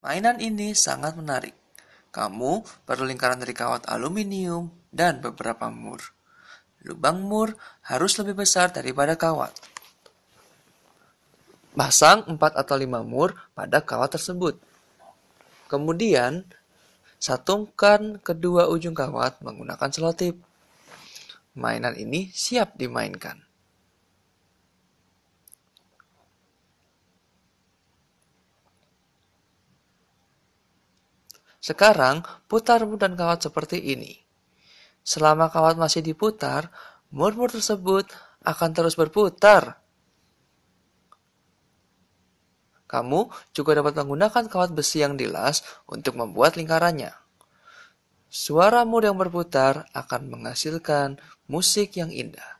Mainan ini sangat menarik. Kamu perlu lingkaran dari kawat aluminium dan beberapa mur. Lubang mur harus lebih besar daripada kawat. Pasang 4 atau 5 mur pada kawat tersebut. Kemudian, satungkan kedua ujung kawat menggunakan selotip. Mainan ini siap dimainkan. Sekarang, putarmu dan kawat seperti ini. Selama kawat masih diputar, murmur tersebut akan terus berputar. Kamu juga dapat menggunakan kawat besi yang dilas untuk membuat lingkarannya. Suara mur yang berputar akan menghasilkan musik yang indah.